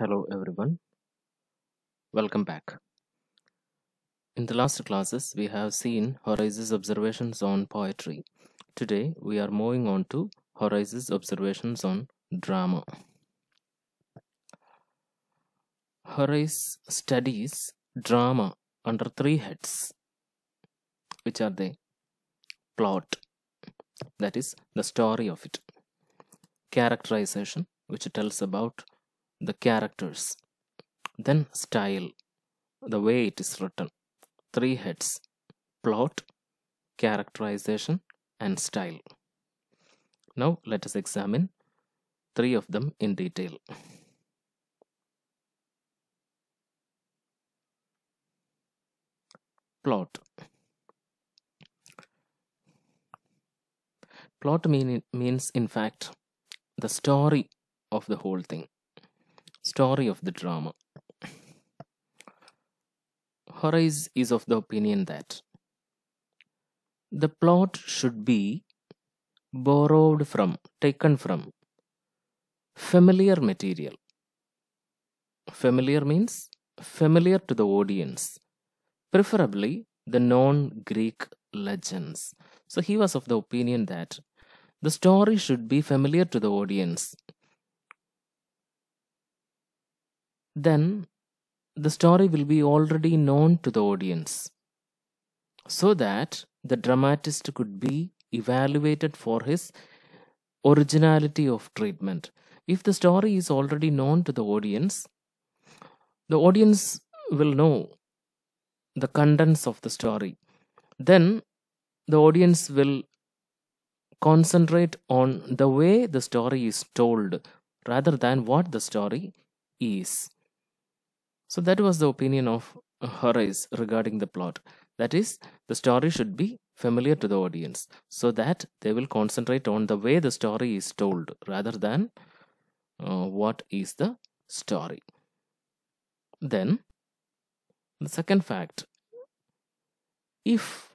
Hello everyone. Welcome back. In the last classes, we have seen Horace's observations on poetry. Today, we are moving on to Horace's observations on drama. Horace studies drama under three heads, which are the Plot, that is, the story of it. Characterization, which tells about the characters then style the way it is written three heads plot characterization and style now let us examine three of them in detail plot plot mean, means in fact the story of the whole thing Story of the drama Horace is of the opinion that the plot should be borrowed from, taken from familiar material. Familiar means familiar to the audience, preferably the non Greek legends. So he was of the opinion that the story should be familiar to the audience then the story will be already known to the audience so that the dramatist could be evaluated for his originality of treatment. If the story is already known to the audience, the audience will know the contents of the story. Then the audience will concentrate on the way the story is told rather than what the story is. So that was the opinion of Horace uh, regarding the plot. That is, the story should be familiar to the audience so that they will concentrate on the way the story is told rather than uh, what is the story. Then, the second fact if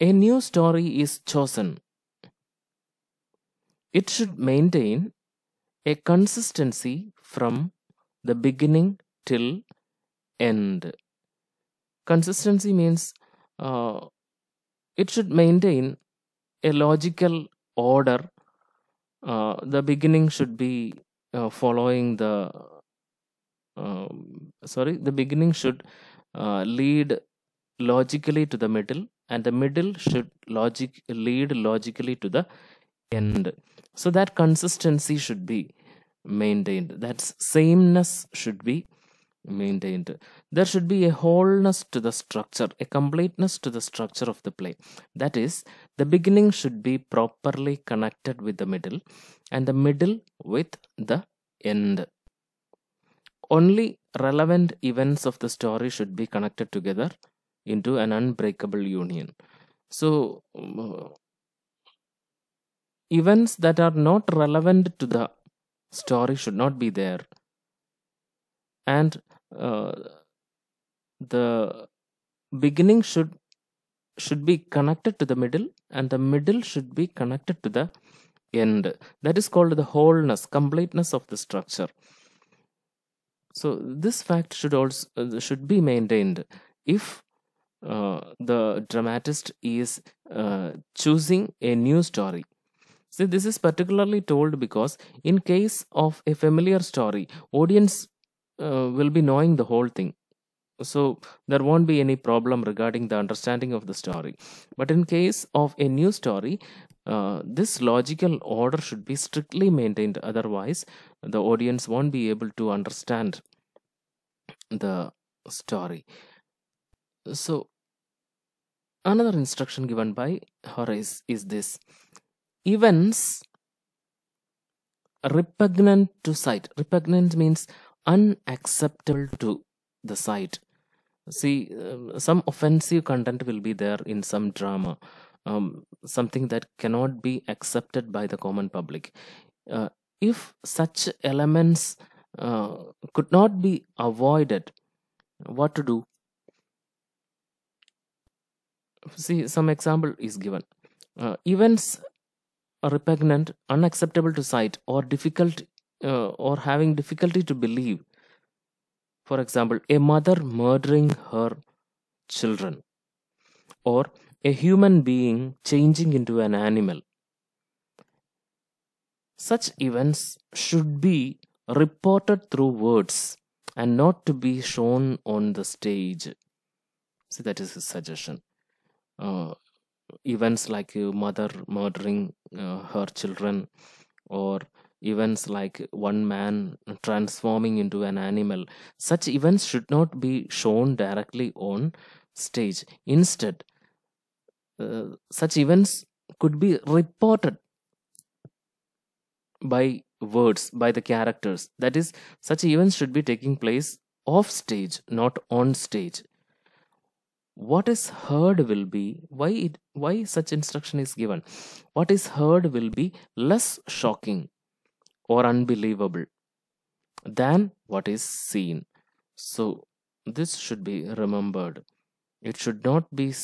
a new story is chosen, it should maintain a consistency from the beginning till end. Consistency means uh, it should maintain a logical order. Uh, the beginning should be uh, following the um, sorry, the beginning should uh, lead logically to the middle, and the middle should logic lead logically to the end. So that consistency should be maintained. That sameness should be maintained. There should be a wholeness to the structure, a completeness to the structure of the play. That is, the beginning should be properly connected with the middle and the middle with the end. Only relevant events of the story should be connected together into an unbreakable union. So, events that are not relevant to the story should not be there and uh, the beginning should should be connected to the middle and the middle should be connected to the end that is called the wholeness completeness of the structure so this fact should also uh, should be maintained if uh, the dramatist is uh, choosing a new story see this is particularly told because in case of a familiar story audience uh, will be knowing the whole thing so there won't be any problem regarding the understanding of the story but in case of a new story uh, this logical order should be strictly maintained otherwise the audience won't be able to understand the story so another instruction given by horace is this events repugnant to sight repugnant means unacceptable to the site see uh, some offensive content will be there in some drama um, something that cannot be accepted by the common public uh, if such elements uh, could not be avoided what to do see some example is given uh, events repugnant unacceptable to sight or difficult uh, or having difficulty to believe. For example, a mother murdering her children, or a human being changing into an animal. Such events should be reported through words and not to be shown on the stage. See that is his suggestion. Uh, events like a mother murdering uh, her children or events like one man transforming into an animal. Such events should not be shown directly on stage. Instead, uh, such events could be reported by words, by the characters. That is, such events should be taking place off stage, not on stage. What is heard will be why it why such instruction is given. What is heard will be less shocking or unbelievable than what is seen. So this should be remembered. It should not be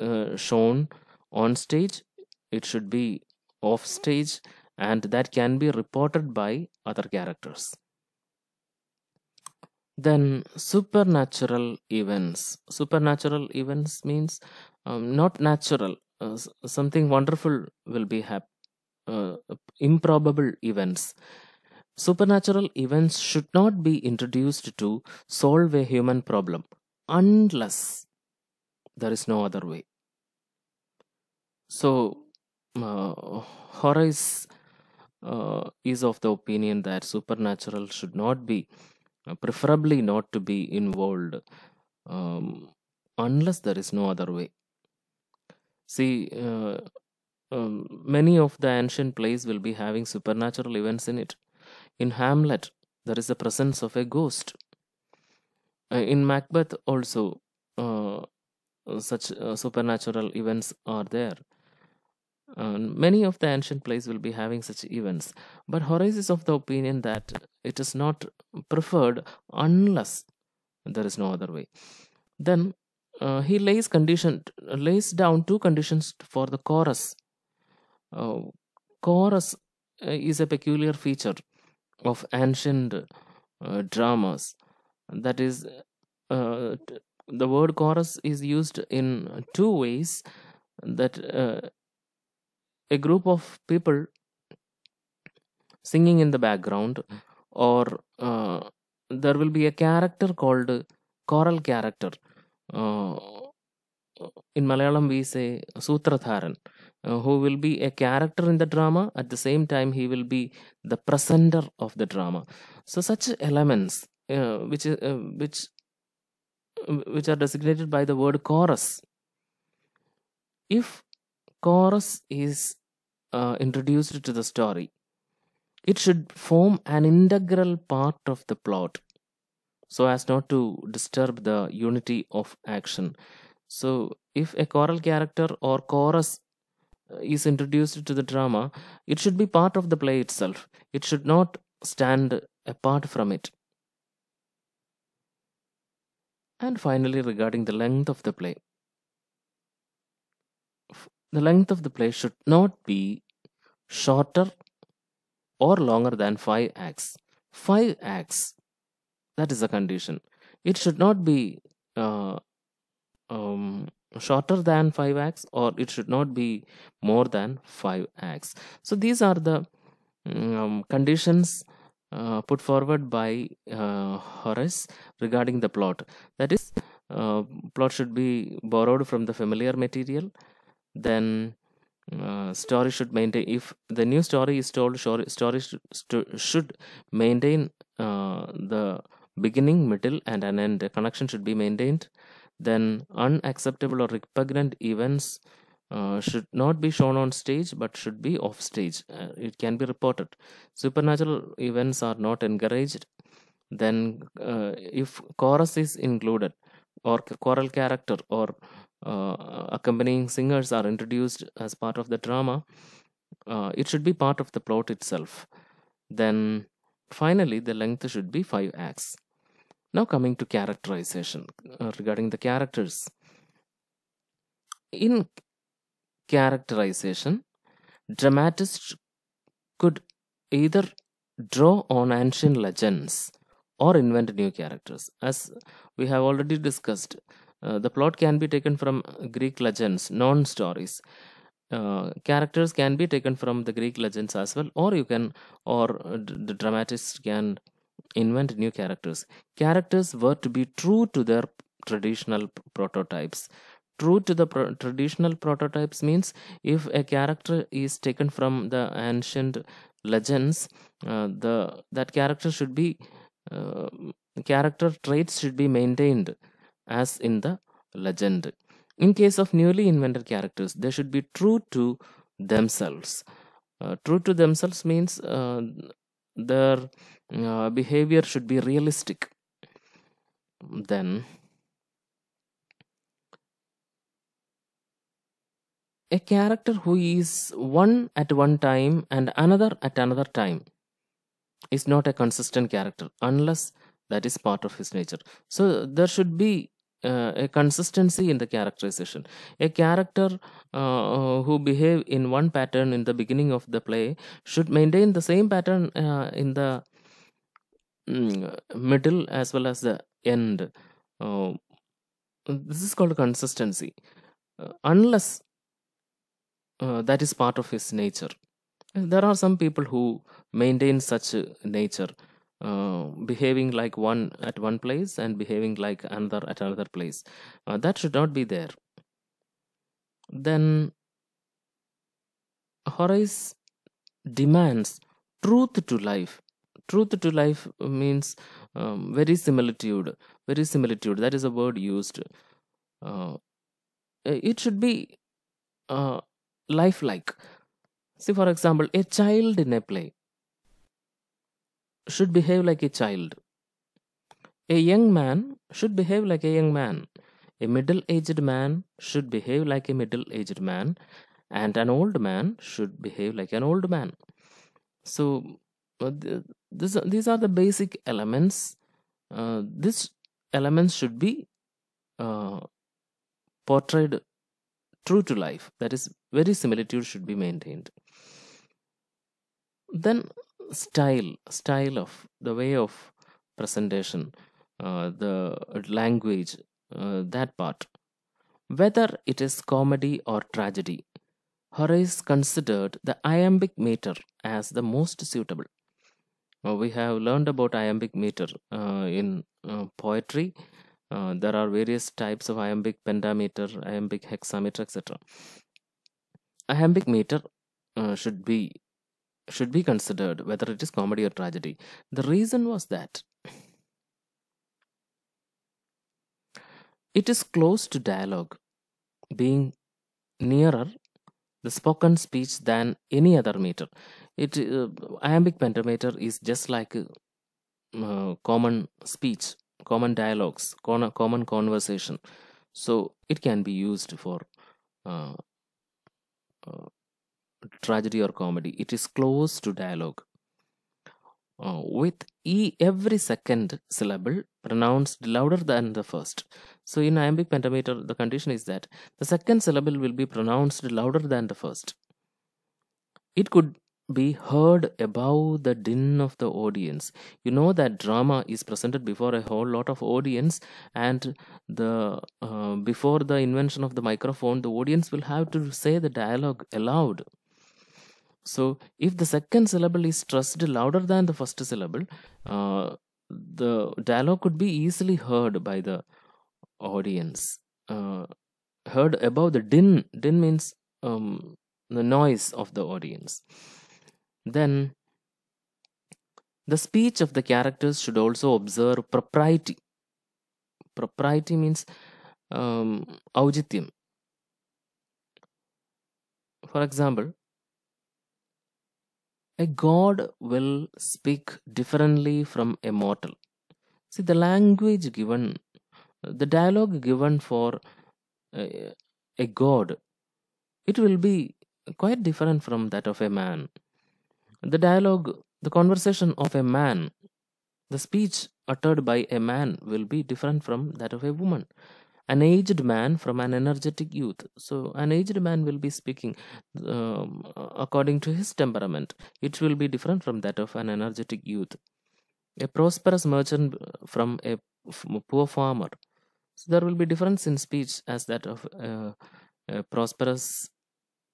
uh, shown on stage. It should be off stage and that can be reported by other characters. Then supernatural events. Supernatural events means um, not natural. Uh, something wonderful will be happening uh, improbable events. Supernatural events should not be introduced to solve a human problem unless there is no other way. So, uh, Horace uh, is of the opinion that supernatural should not be, uh, preferably not to be involved um, unless there is no other way. See, uh, um, many of the ancient plays will be having supernatural events in it. In Hamlet, there is the presence of a ghost. Uh, in Macbeth, also uh, such uh, supernatural events are there. many of the ancient plays will be having such events, but Horace is of the opinion that it is not preferred unless there is no other way. Then uh, he lays condition lays down two conditions for the chorus Oh, chorus uh, is a peculiar feature of ancient uh, dramas. That is, uh, the word chorus is used in two ways that uh, a group of people singing in the background or uh, there will be a character called choral character uh, in malayalam we say sutratharan uh, who will be a character in the drama at the same time he will be the presenter of the drama so such elements uh, which uh, which which are designated by the word chorus if chorus is uh, introduced to the story it should form an integral part of the plot so as not to disturb the unity of action so if a choral character or chorus is introduced to the drama, it should be part of the play itself. It should not stand apart from it. And finally, regarding the length of the play. The length of the play should not be shorter or longer than 5 acts. 5 acts, that is the condition. It should not be uh, um, shorter than 5x or it should not be more than 5x so these are the mm, um, conditions uh, put forward by uh, Horace regarding the plot that is uh, plot should be borrowed from the familiar material then uh, story should maintain if the new story is told story should maintain uh, the beginning middle and an end the connection should be maintained then unacceptable or repugnant events uh, should not be shown on stage but should be off stage. Uh, it can be reported. Supernatural events are not encouraged. Then, uh, if chorus is included, or choral character, or uh, accompanying singers are introduced as part of the drama, uh, it should be part of the plot itself. Then, finally, the length should be 5 acts. Now coming to characterization uh, regarding the characters. In characterization, dramatists could either draw on ancient legends or invent new characters. As we have already discussed, uh, the plot can be taken from Greek legends, non stories. Uh, characters can be taken from the Greek legends as well, or you can, or uh, the dramatist can invent new characters. Characters were to be true to their traditional prototypes. True to the pro traditional prototypes means if a character is taken from the ancient legends, uh, the that character should be uh, character traits should be maintained as in the legend. In case of newly invented characters, they should be true to themselves. Uh, true to themselves means uh, their uh, behavior should be realistic then a character who is one at one time and another at another time is not a consistent character unless that is part of his nature so there should be a consistency in the characterization a character uh, uh, who behave in one pattern in the beginning of the play should maintain the same pattern uh, in the mm, middle as well as the end uh, this is called consistency uh, unless that is part of his nature there are some people who maintain such nature uh, behaving like one at one place and behaving like another at another place. Uh, that should not be there. Then Horace demands truth to life. Truth to life means um, very similitude. Very similitude. That is a word used. Uh, it should be uh, lifelike. See, for example, a child in a play should behave like a child. A young man should behave like a young man. A middle aged man should behave like a middle aged man. And an old man should behave like an old man. So, uh, this, these are the basic elements. Uh, these elements should be uh, portrayed true to life. That is, very similitude should be maintained. Then style style of the way of presentation uh, the language uh, that part whether it is comedy or tragedy horace considered the iambic meter as the most suitable uh, we have learned about iambic meter uh, in uh, poetry uh, there are various types of iambic pentameter iambic hexameter etc iambic meter should be should be considered whether it is comedy or tragedy. The reason was that it is close to dialogue, being nearer the spoken speech than any other meter. It uh, iambic pentameter is just like uh, common speech, common dialogues, con common conversation. So it can be used for uh, uh tragedy or comedy. It is close to dialogue. Uh, with E every second syllable pronounced louder than the first. So in iambic pentameter, the condition is that the second syllable will be pronounced louder than the first. It could be heard above the din of the audience. You know that drama is presented before a whole lot of audience, and the uh, before the invention of the microphone, the audience will have to say the dialogue aloud so if the second syllable is stressed louder than the first syllable, uh, the dialogue could be easily heard by the audience. Uh, heard above the din. Din means um, the noise of the audience. Then the speech of the characters should also observe propriety. Propriety means um, aujityam. For example, a god will speak differently from a mortal. See, the language given, the dialogue given for a, uh, a god, it will be quite different from that of a man. The dialogue, the conversation of a man, the speech uttered by a man will be different from that of a woman an aged man from an energetic youth so an aged man will be speaking um, according to his temperament it will be different from that of an energetic youth a prosperous merchant uh, from a poor farmer so there will be difference in speech as that of uh, a prosperous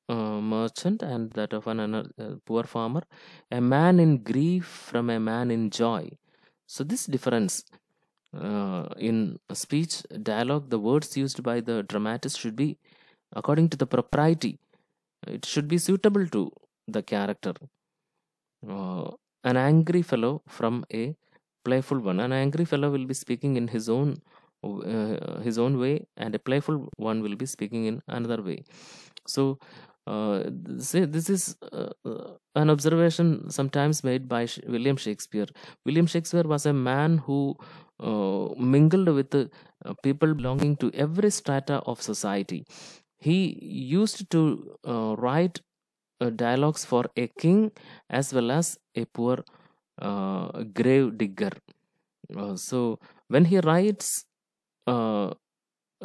uh, merchant and that of an uh, poor farmer a man in grief from a man in joy so this difference uh, in speech dialogue, the words used by the dramatist should be according to the propriety. It should be suitable to the character. Uh, an angry fellow from a playful one. An angry fellow will be speaking in his own uh, his own way, and a playful one will be speaking in another way. So, uh, this is uh, uh, an observation sometimes made by William Shakespeare. William Shakespeare was a man who uh, mingled with uh, people belonging to every strata of society. He used to uh, write dialogues for a king as well as a poor grave digger. so, when he writes a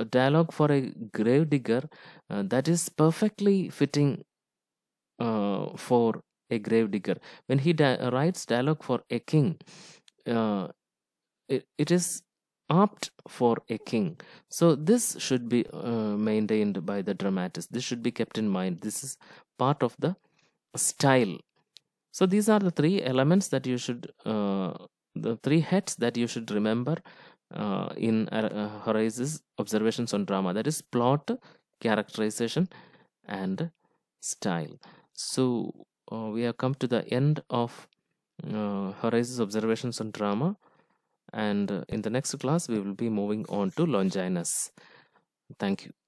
dialogue for a grave digger uh, that is perfectly fitting uh, for a grave digger when he di writes dialogue for a king uh, it, it is apt for a king. So this should be uh, maintained by the dramatist. This should be kept in mind. This is part of the style. So these are the three elements that you should, uh, the three heads that you should remember uh, in uh, Horace's observations on drama. That is plot, characterization and style. So uh, we have come to the end of uh, Horace's observations on drama and in the next class we will be moving on to Longinus. Thank you.